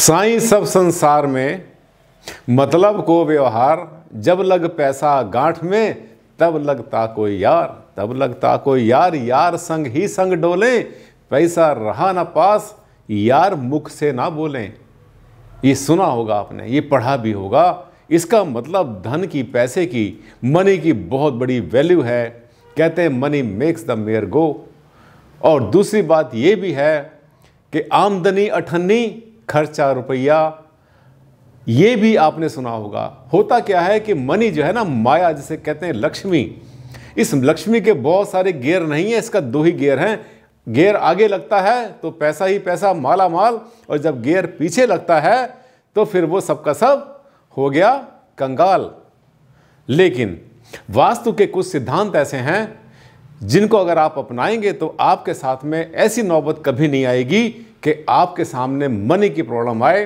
साई सब संसार में मतलब को व्यवहार जब लग पैसा गांठ में तब लगता कोई यार तब लगता कोई यार यार संग ही संग डोले पैसा रहा ना पास यार मुख से ना बोलें ये सुना होगा आपने ये पढ़ा भी होगा इसका मतलब धन की पैसे की मनी की बहुत बड़ी वैल्यू है कहते हैं money makes the mare go और दूसरी बात ये भी है कि आमदनी अठन्नी खर्चा रुपया ये भी आपने सुना होगा होता क्या है कि मनी जो है ना माया जिसे कहते हैं लक्ष्मी इस लक्ष्मी के बहुत सारे गेयर नहीं है इसका दो ही गेयर हैं गेयर आगे लगता है तो पैसा ही पैसा माला माल और जब गेयर पीछे लगता है तो फिर वो सबका सब हो गया कंगाल लेकिन वास्तु के कुछ सिद्धांत ऐसे हैं जिनको अगर आप अपनाएंगे तो आपके साथ में ऐसी नौबत कभी नहीं आएगी कि आपके सामने मनी की प्रॉब्लम आए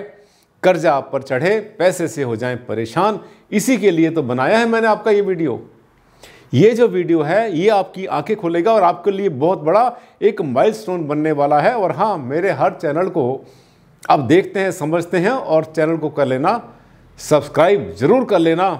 कर्जा आप पर चढ़े पैसे से हो जाएं परेशान इसी के लिए तो बनाया है मैंने आपका ये वीडियो ये जो वीडियो है ये आपकी आंखें खोलेगा और आपके लिए बहुत बड़ा एक माइलस्टोन बनने वाला है और हाँ मेरे हर चैनल को आप देखते हैं समझते हैं और चैनल को कर लेना सब्सक्राइब ज़रूर कर लेना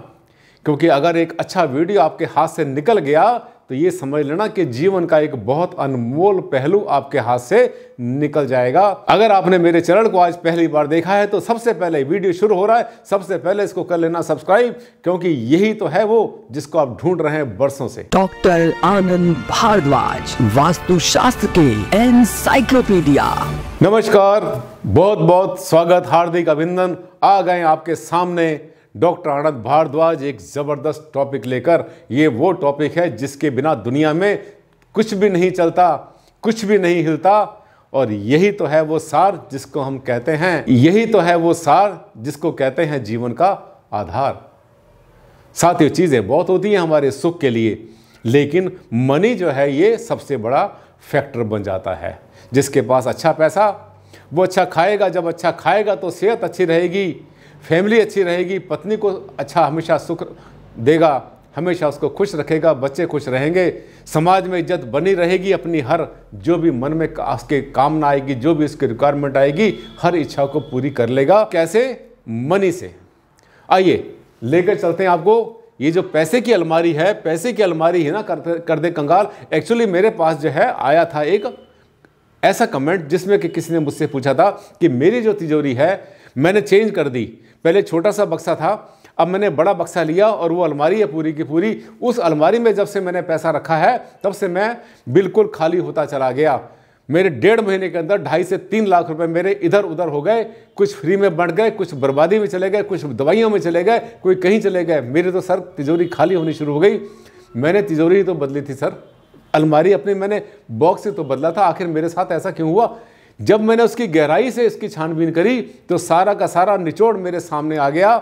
क्योंकि अगर एक अच्छा वीडियो आपके हाथ से निकल गया तो ये समझ लेना कि जीवन का एक बहुत अनमोल पहलू आपके हाथ से निकल जाएगा अगर आपने मेरे चैनल को आज पहली बार देखा है तो सबसे पहले वीडियो शुरू हो रहा है सबसे पहले इसको कर लेना सब्सक्राइब क्योंकि यही तो है वो जिसको आप ढूंढ रहे हैं बरसों से डॉक्टर आनंद भारद्वाज वास्तु शास्त्र के एनसाइक्लोपीडिया नमस्कार बहुत बहुत स्वागत हार्दिक अभिनंदन आ गए आपके सामने डॉक्टर आनंद भारद्वाज एक ज़बरदस्त टॉपिक लेकर ये वो टॉपिक है जिसके बिना दुनिया में कुछ भी नहीं चलता कुछ भी नहीं हिलता और यही तो है वो सार जिसको हम कहते हैं यही तो है वो सार जिसको कहते हैं जीवन का आधार साथ ही चीज़ें बहुत होती हैं हमारे सुख के लिए लेकिन मनी जो है ये सबसे बड़ा फैक्टर बन जाता है जिसके पास अच्छा पैसा वो अच्छा खाएगा जब अच्छा खाएगा तो सेहत अच्छी रहेगी फैमिली अच्छी रहेगी पत्नी को अच्छा हमेशा सुख देगा हमेशा उसको खुश रखेगा बच्चे खुश रहेंगे समाज में इज्जत बनी रहेगी अपनी हर जो भी मन में उसके कामना आएगी जो भी उसकी रिक्वायरमेंट आएगी हर इच्छा को पूरी कर लेगा कैसे मनी से आइए लेकर चलते हैं आपको ये जो पैसे की अलमारी है पैसे की अलमारी ही ना कर, कर दे कंगाल एक्चुअली मेरे पास जो है आया था एक ऐसा कमेंट जिसमें कि किसी ने मुझसे पूछा था कि मेरी जो तिजोरी है मैंने चेंज कर दी पहले छोटा सा बक्सा था अब मैंने बड़ा बक्सा लिया और वो अलमारी है पूरी की पूरी उस अलमारी में जब से मैंने पैसा रखा है तब से मैं बिल्कुल खाली होता चला गया मेरे डेढ़ महीने के अंदर ढाई से तीन लाख रुपए मेरे इधर उधर हो गए कुछ फ्री में बढ़ गए कुछ बर्बादी में चले गए कुछ दवाइयों में चले गए कोई कहीं चले गए मेरी तो सर तिजोरी खाली होनी शुरू हो गई मैंने तिजोरी ही तो बदली थी सर अलमारी अपनी मैंने बॉक्स से तो बदला था आखिर मेरे साथ ऐसा क्यों हुआ जब मैंने उसकी गहराई से इसकी छानबीन करी तो सारा का सारा निचोड़ मेरे सामने आ गया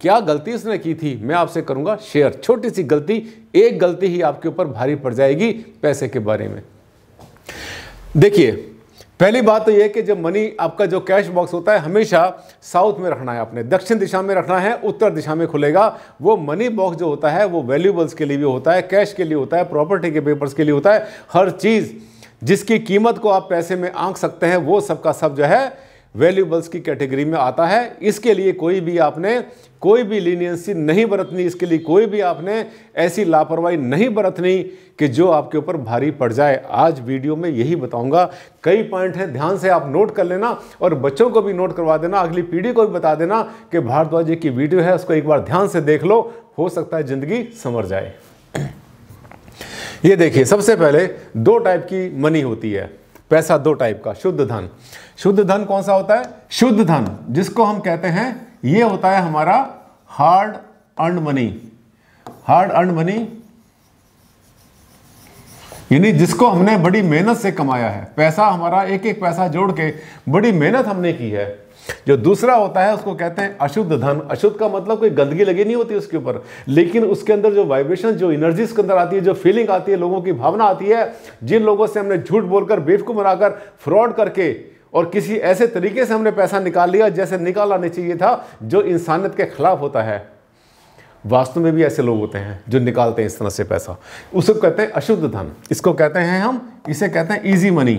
क्या गलती इसने की थी मैं आपसे करूंगा शेयर छोटी सी गलती एक गलती ही आपके ऊपर भारी पड़ जाएगी पैसे के बारे में देखिए पहली बात तो यह कि जब मनी आपका जो कैश बॉक्स होता है हमेशा साउथ में रखना है आपने दक्षिण दिशा में रखना है उत्तर दिशा में खुलेगा वो मनी बॉक्स जो होता है वो वैल्यूबल्स के लिए भी होता है कैश के लिए होता है प्रॉपर्टी के पेपर्स के लिए होता है हर चीज़ जिसकी कीमत को आप पैसे में आंक सकते हैं वो सबका सब जो है वैल्यूबल्स की कैटेगरी में आता है इसके लिए कोई भी आपने कोई भी लीनियंसी नहीं बरतनी इसके लिए कोई भी आपने ऐसी लापरवाही नहीं बरतनी कि जो आपके ऊपर भारी पड़ जाए आज वीडियो में यही बताऊंगा कई पॉइंट हैं ध्यान से आप नोट कर लेना और बच्चों को भी नोट करवा देना अगली पीढ़ी को भी बता देना कि भारद्वाज जी की वीडियो है उसको एक बार ध्यान से देख लो हो सकता है ज़िंदगी संवर जाए ये देखिए सबसे पहले दो टाइप की मनी होती है पैसा दो टाइप का शुद्ध धन शुद्ध धन कौन सा होता है शुद्ध धन जिसको हम कहते हैं ये होता है हमारा hard earn money hard earn money यानी जिसको हमने बड़ी मेहनत से कमाया है पैसा हमारा एक एक पैसा जोड़ के बड़ी मेहनत हमने की है जो दूसरा होता है उसको कहते हैं अशुद्ध धन अशुद्ध का मतलब कोई गंदगी लगी नहीं होती उसके ऊपर लेकिन उसके अंदर जो वाइब्रेशन जो एनर्जी उसके अंदर आती है जो फीलिंग आती है लोगों की भावना आती है जिन लोगों से हमने झूठ बोलकर बेवकूफ़ बनाकर फ्रॉड करके और किसी ऐसे तरीके से हमने पैसा निकाल लिया जैसे निकाल आने चाहिए था जो इंसानियत के खिलाफ होता है वास्तव में भी ऐसे लोग होते हैं जो निकालते हैं इस तरह से पैसा उसको कहते हैं अशुद्ध धन इसको कहते हैं हम इसे कहते हैं इजी मनी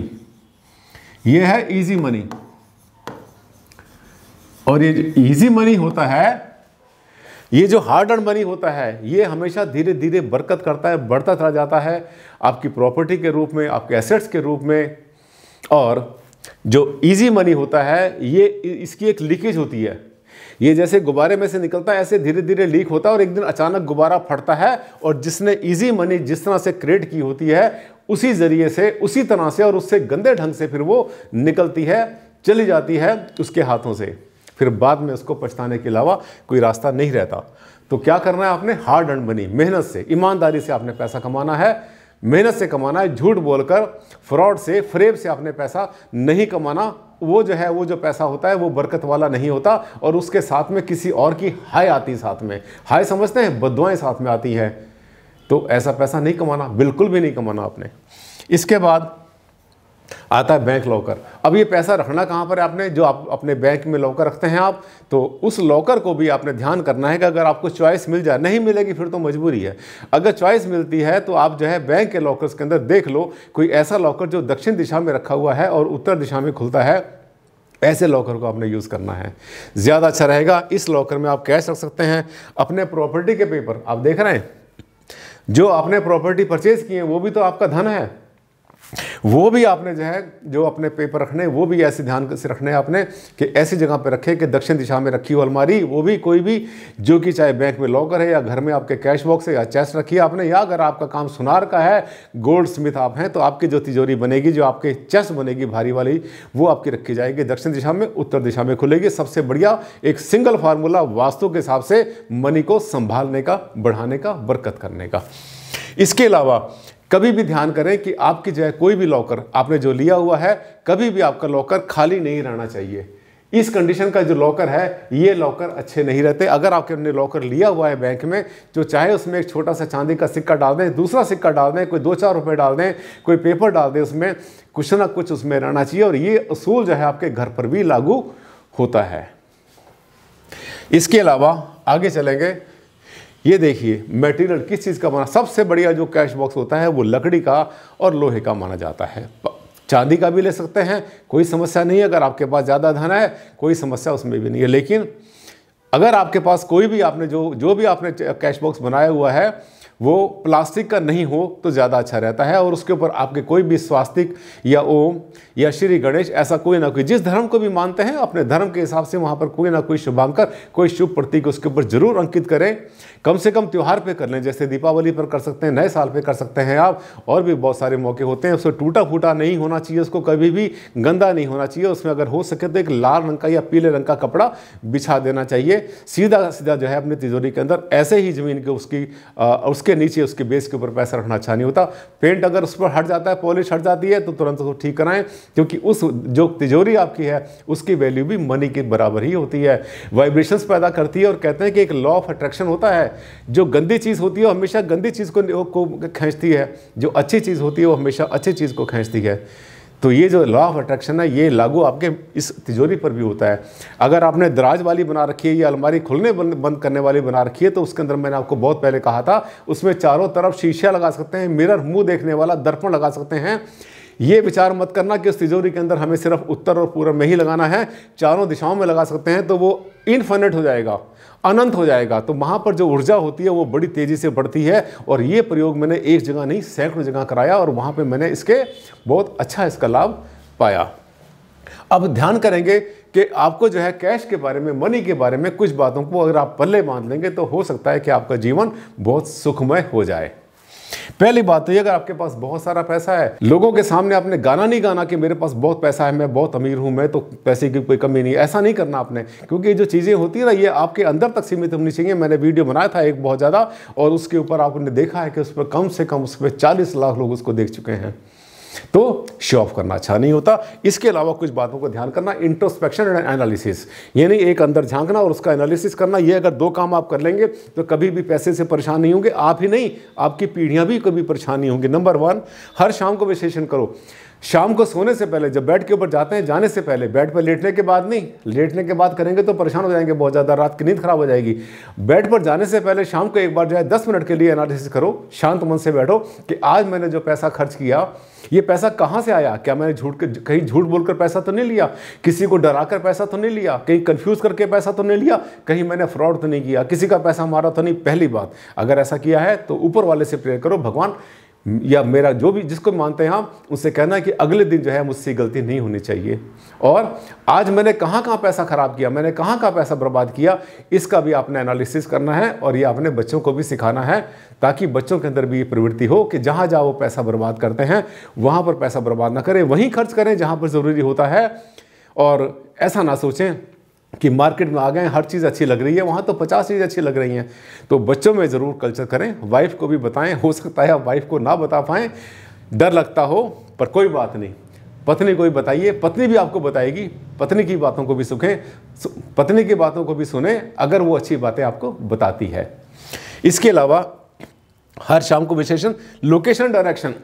ये है इजी मनी और ये इजी मनी होता है ये जो हार्ड अर्न मनी होता है ये हमेशा धीरे धीरे बरकत करता है बढ़ता चला जाता है आपकी प्रॉपर्टी के रूप में आपके एसेट्स के रूप में और जो इजी मनी होता है ये इसकी एक लीकेज होती है ये जैसे गुब्बारे में से निकलता है ऐसे धीरे धीरे लीक होता है और एक दिन अचानक गुब्बारा फटता है और जिसने ईजी मनी जिस तरह से क्रिएट की होती है उसी जरिए से उसी तरह से और उससे गंदे ढंग से फिर वो निकलती है चली जाती है उसके हाथों से फिर बाद में उसको पछताने के अलावा कोई रास्ता नहीं रहता तो क्या करना है आपने हार्ड अर्न बनी मेहनत से ईमानदारी से आपने पैसा कमाना है मेहनत से कमाना है झूठ बोलकर फ्रॉड से फ्रेब से आपने पैसा नहीं कमाना वो जो है वो जो पैसा होता है वो बरकत वाला नहीं होता और उसके साथ में किसी और की हाय आती साथ में हाय समझते हैं बदवाएं साथ में आती हैं तो ऐसा पैसा नहीं कमाना बिल्कुल भी नहीं कमाना आपने इसके बाद आता है बैंक लॉकर अब ये पैसा रखना कहाँ पर है आपने जो आप अपने बैंक में लॉकर रखते हैं आप तो उस लॉकर को भी आपने ध्यान करना है कि अगर आपको चॉइस मिल जाए नहीं मिलेगी फिर तो मजबूरी है अगर चॉइस मिलती है तो आप जो है बैंक के लॉकर्स के अंदर देख लो कोई ऐसा लॉकर जो दक्षिण दिशा में रखा हुआ है और उत्तर दिशा में खुलता है ऐसे लॉकर को आपने यूज़ करना है ज़्यादा अच्छा रहेगा इस लॉकर में आप कैश रख सकते हैं अपने प्रॉपर्टी के पेपर आप देख रहे हैं जो आपने प्रॉपर्टी परचेज किए हैं वो भी तो आपका धन है वो भी आपने जो है जो अपने पेपर रखने वो भी ऐसे ध्यान से रखने हैं आपने कि ऐसी जगह पे रखे कि दक्षिण दिशा में रखी हो अलमारी वो भी कोई भी जो कि चाहे बैंक में लॉकर है या घर में आपके कैश बॉक्स है या चेस्ट रखी है आपने या अगर आपका काम सुनार का है गोल्ड स्मिथ आप हैं तो आपकी जो तिजोरी बनेगी जो आपके चेस्ट बनेगी भारी वाली वो आपकी रखी जाएगी दक्षिण दिशा में उत्तर दिशा में खुलेगी सबसे बढ़िया एक सिंगल फार्मूला वास्तु के हिसाब से मनी को संभालने का बढ़ाने का बरकत करने का इसके अलावा कभी भी ध्यान करें कि आपकी जो है कोई भी लॉकर आपने जो लिया हुआ है कभी भी आपका लॉकर खाली नहीं रहना चाहिए इस कंडीशन का जो लॉकर है ये लॉकर अच्छे नहीं रहते अगर आपके हमने लॉकर लिया हुआ है बैंक में जो तो चाहे उसमें एक छोटा सा चांदी का सिक्का डाल दें दूसरा सिक्का डाल दें कोई दो चार रुपए डाल दें कोई पेपर डाल दें उसमें कुछ ना कुछ उसमें रहना चाहिए और ये असूल जो है आपके घर पर भी लागू होता है इसके अलावा आगे चलेंगे ये देखिए मटेरियल किस चीज़ का माना सबसे बढ़िया जो कैश बॉक्स होता है वो लकड़ी का और लोहे का माना जाता है चांदी का भी ले सकते हैं कोई समस्या नहीं है अगर आपके पास ज़्यादा धन है कोई समस्या उसमें भी नहीं है लेकिन अगर आपके पास कोई भी आपने जो जो भी आपने कैश बॉक्स बनाया हुआ है वो प्लास्टिक का नहीं हो तो ज़्यादा अच्छा रहता है और उसके ऊपर आपके कोई भी स्वास्तिक या ओम या श्री गणेश ऐसा कोई ना कोई जिस धर्म को भी मानते हैं अपने धर्म के हिसाब से वहाँ पर कोई ना कोई शुभांकर कोई शुभ प्रतीक उसके ऊपर जरूर अंकित करें कम से कम त्यौहार पे कर लें जैसे दीपावली पर कर सकते हैं नए साल पर कर सकते हैं आप और भी बहुत सारे मौके होते हैं उसमें टूटा फूटा नहीं होना चाहिए उसको कभी भी गंदा नहीं होना चाहिए उसमें अगर हो सके तो एक लाल रंग का या पीले रंग का कपड़ा बिछा देना चाहिए सीधा सीधा जो है अपनी तिजोरी के अंदर ऐसे ही ज़मीन के उसकी उस उसके नीचे उसके बेस के ऊपर पैसा रखना अच्छा नहीं होता पेंट अगर उस पर हट जाता है पॉलिश हट जाती है तो तुरंत उसको ठीक कराएं क्योंकि उस जो तिजोरी आपकी है उसकी वैल्यू भी मनी के बराबर ही होती है वाइब्रेशंस पैदा करती है और कहते हैं कि एक लॉ ऑफ अट्रैक्शन होता है जो गंदी चीज़ होती है हमेशा गंदी चीज़ को, को खींचती है जो अच्छी चीज़ होती है वो हमेशा अच्छी चीज़ को खींचती है तो ये जो लॉ ऑफ अट्रैक्शन है ये लागू आपके इस तिजोरी पर भी होता है अगर आपने दराज वाली बना रखी है या अलमारी खुलने बंद करने वाली बना रखी है तो उसके अंदर मैंने आपको बहुत पहले कहा था उसमें चारों तरफ शीशा लगा सकते हैं मिरर मुंह देखने वाला दर्पण लगा सकते हैं ये विचार मत करना कि उस तिजोरी के अंदर हमें सिर्फ उत्तर और पूर्व में ही लगाना है चारों दिशाओं में लगा सकते हैं तो वो इनफिनिट हो जाएगा अनंत हो जाएगा तो वहाँ पर जो ऊर्जा होती है वो बड़ी तेज़ी से बढ़ती है और ये प्रयोग मैंने एक जगह नहीं सैकड़ों जगह कराया और वहाँ पर मैंने इसके बहुत अच्छा इसका लाभ पाया अब ध्यान करेंगे कि आपको जो है कैश के बारे में मनी के बारे में कुछ बातों को अगर आप पल्ले बांध लेंगे तो हो सकता है कि आपका जीवन बहुत सुखमय हो जाए पहली बात तो ये अगर आपके पास बहुत सारा पैसा है लोगों के सामने आपने गाना नहीं गाना कि मेरे पास बहुत पैसा है मैं बहुत अमीर हूं मैं तो पैसे की कोई कमी नहीं ऐसा नहीं करना आपने क्योंकि जो चीज़ें होती है ना ये आपके अंदर तक सीमित होनी चाहिए मैंने वीडियो बनाया था एक बहुत ज़्यादा और उसके ऊपर आपने देखा है कि उस पर कम से कम उस पर चालीस लाख लोग उसको देख चुके हैं तो शो ऑफ करना अच्छा नहीं होता इसके अलावा कुछ बातों को ध्यान करना इंट्रोस्पेक्शन एंड एनालिसिस यानी एक अंदर झांकना और उसका एनालिसिस करना ये अगर दो काम आप कर लेंगे तो कभी भी पैसे से परेशान नहीं होंगे आप ही नहीं आपकी पीढ़ियाँ भी कभी परेशान नहीं होंगी नंबर वन हर शाम को विशेषण करो शाम को सोने से पहले जब बेड के ऊपर जाते हैं जाने से पहले बेड पर लेटने के बाद नहीं लेटने के बाद करेंगे तो परेशान हो जाएंगे बहुत ज़्यादा रात की नींद खराब हो जाएगी बेड पर जाने से पहले शाम को एक बार जो है दस मिनट के लिए एनालिसिस करो शांत मन से बैठो कि आज मैंने जो पैसा खर्च किया ये पैसा कहाँ से आया क्या मैंने झूठ के कहीं झूठ बोलकर पैसा तो नहीं लिया किसी को डरा कर पैसा तो नहीं लिया कहीं कन्फ्यूज करके पैसा तो नहीं लिया कहीं मैंने फ्रॉड तो नहीं किया किसी का पैसा मारा तो नहीं पहली बात अगर ऐसा किया है तो ऊपर वाले से प्रेयर करो भगवान या मेरा जो भी जिसको मानते हैं हम उससे कहना कि अगले दिन जो है मुझसे गलती नहीं होनी चाहिए और आज मैंने कहाँ कहाँ पैसा ख़राब किया मैंने कहाँ कहाँ पैसा बर्बाद किया इसका भी आपने एनालिसिस करना है और ये अपने बच्चों को भी सिखाना है ताकि बच्चों के अंदर भी ये प्रवृत्ति हो कि जहाँ जहाँ वो पैसा बर्बाद करते हैं वहाँ पर पैसा बर्बाद ना करें वहीं खर्च करें जहाँ पर ज़रूरी होता है और ऐसा ना सोचें कि मार्केट में आ गए हर चीज़ अच्छी लग रही है वहाँ तो पचास चीज़ अच्छी लग रही हैं तो बच्चों में ज़रूर कल्चर करें वाइफ को भी बताएं हो सकता है आप वाइफ को ना बता पाएँ डर लगता हो पर कोई बात नहीं पत्नी को भी बताइए पत्नी भी आपको बताएगी पत्नी की बातों को भी सुखें पत्नी की बातों को भी सुने अगर वो अच्छी बातें आपको बताती है इसके अलावा हर शाम को विशेषण लोकेशन डायरेक्शन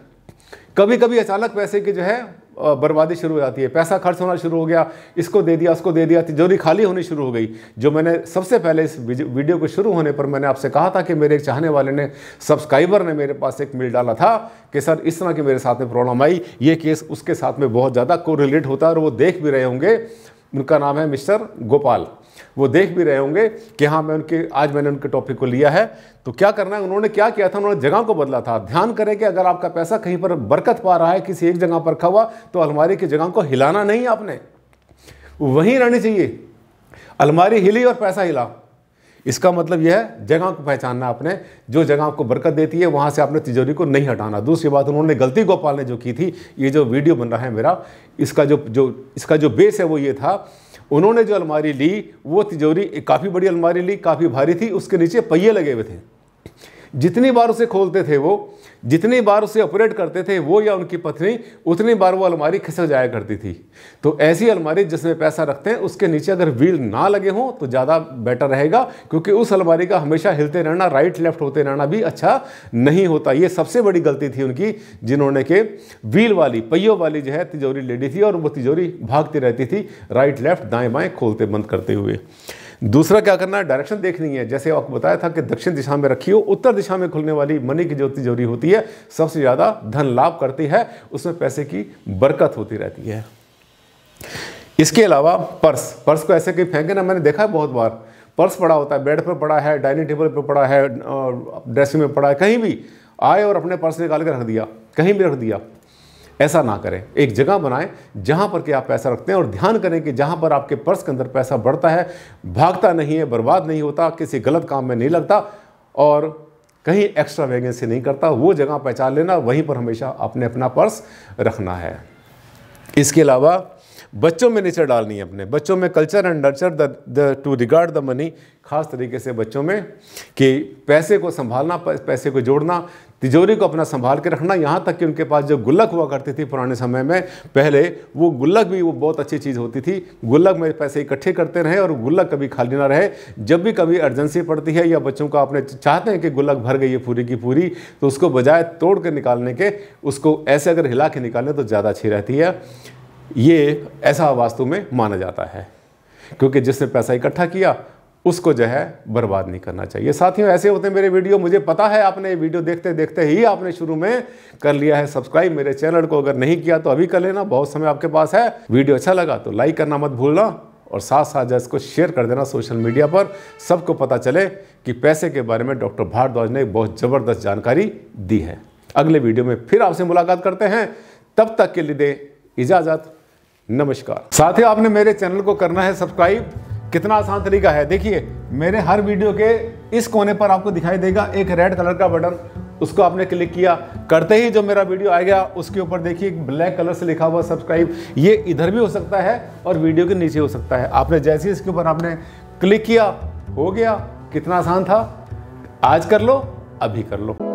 कभी कभी अचानक पैसे की जो है बर्बादी शुरू हो जाती है पैसा खर्च होना शुरू हो गया इसको दे दिया उसको दे दिया तिजोरी खाली होनी शुरू हो गई जो मैंने सबसे पहले इस वीडियो को शुरू होने पर मैंने आपसे कहा था कि मेरे एक चाहने वाले ने सब्सक्राइबर ने मेरे पास एक मेल डाला था कि सर इस तरह की मेरे साथ में प्रॉब्लम आई ये केस उसके साथ में बहुत ज़्यादा को होता है और वो देख भी रहे होंगे उनका नाम है मिस्टर गोपाल वो देख भी रहे होंगे कि हाँ मैं उनके आज मैंने उनके टॉपिक को लिया है तो क्या करना है उन्होंने क्या किया था उन्होंने जगह को बदला था ध्यान करें कि अगर आपका पैसा कहीं पर बरकत पा रहा है किसी एक जगह पर खा हुआ तो अलमारी की जगह को हिलाना नहीं आपने वहीं रहनी चाहिए अलमारी हिली और पैसा हिला इसका मतलब यह है जगह को पहचानना आपने जो जगह आपको बरकत देती है वहाँ से आपने तिजोरी को नहीं हटाना दूसरी बात उन्होंने गलती गोपाल ने जो की थी ये जो वीडियो बन रहा है मेरा इसका जो जो इसका जो बेस है वो ये था उन्होंने जो अलमारी ली वो तिजोरी काफ़ी बड़ी अलमारी ली काफ़ी भारी थी उसके नीचे पहिए लगे हुए थे जितनी बार उसे खोलते थे वो जितनी बार उसे ऑपरेट करते थे वो या उनकी पत्नी उतनी बार वो अलमारी खिसक जाया करती थी तो ऐसी अलमारी जिसमें पैसा रखते हैं उसके नीचे अगर व्हील ना लगे हों तो ज़्यादा बेटर रहेगा क्योंकि उस अलमारी का हमेशा हिलते रहना राइट लेफ्ट होते रहना भी अच्छा नहीं होता ये सबसे बड़ी गलती थी उनकी जिन्होंने के व्हील वाली पहियों वाली जो है तिजोरी लेडी थी और वो तिजोरी भागती रहती थी राइट लेफ्ट दाएँ बाएँ खोलते बंद करते हुए दूसरा क्या करना है डायरेक्शन देखनी है जैसे आपको बताया था कि दक्षिण दिशा में रखी हो उत्तर दिशा में खुलने वाली मनी की जो जोरी होती है सबसे ज़्यादा धन लाभ करती है उसमें पैसे की बरकत होती रहती है इसके अलावा पर्स पर्स को ऐसे कहीं फेंके ना मैंने देखा है बहुत बार पर्स पड़ा होता है बेड पर पड़ा है डाइनिंग टेबल पर पड़ा है ड्रेसिंग में पड़ा है कहीं भी आए और अपने पर्स निकाल के रख दिया कहीं भी रख दिया ऐसा ना करें एक जगह बनाएं जहां पर कि आप पैसा रखते हैं और ध्यान करें कि जहां पर आपके पर्स के अंदर पैसा बढ़ता है भागता नहीं है बर्बाद नहीं होता किसी गलत काम में नहीं लगता और कहीं एक्स्ट्रा वैगेंसी नहीं करता वो जगह पहचान लेना वहीं पर हमेशा आपने अपना पर्स रखना है इसके अलावा बच्चों में नेचर डालनी है अपने बच्चों में culture and nurture the to regard the money खास तरीके से बच्चों में कि पैसे को संभालना पैसे को जोड़ना तिजोरी को अपना संभाल के रखना यहाँ तक कि उनके पास जो गुल्लक हुआ करती थी पुराने समय में पहले वो गुल्लक भी वो बहुत अच्छी चीज़ होती थी गुल्लक में पैसे इकट्ठे करते रहे और गुल्लक कभी खाली ना रहे जब भी कभी अर्जेंसी पड़ती है या बच्चों का अपने चाहते हैं कि गुल्लक भर गई है पूरी की पूरी तो उसको बजाय तोड़ कर निकालने के उसको ऐसे अगर हिला के निकालें तो ज़्यादा अच्छी रहती है ये ऐसा वास्तव में माना जाता है क्योंकि जिसने पैसा इकट्ठा किया उसको जो है बर्बाद नहीं करना चाहिए साथियों ऐसे होते हैं मेरे वीडियो मुझे पता है आपने ये वीडियो देखते देखते ही आपने शुरू में कर लिया है सब्सक्राइब मेरे चैनल को अगर नहीं किया तो अभी कर लेना बहुत समय आपके पास है वीडियो अच्छा लगा तो लाइक करना मत भूलना और साथ साथ जो इसको शेयर कर देना सोशल मीडिया पर सबको पता चले कि पैसे के बारे में डॉक्टर भारद्वाज ने बहुत ज़बरदस्त जानकारी दी है अगले वीडियो में फिर आपसे मुलाकात करते हैं तब तक के लिए दे इजाज़त नमस्कार साथियों आपने मेरे चैनल को करना है सब्सक्राइब कितना आसान तरीका है देखिए मेरे हर वीडियो के इस कोने पर आपको दिखाई देगा एक रेड कलर का बटन उसको आपने क्लिक किया करते ही जो मेरा वीडियो आ गया उसके ऊपर देखिए ब्लैक कलर से लिखा हुआ सब्सक्राइब ये इधर भी हो सकता है और वीडियो के नीचे हो सकता है आपने जैसे ही इसके ऊपर आपने क्लिक किया हो गया कितना आसान था आज कर लो अभी कर लो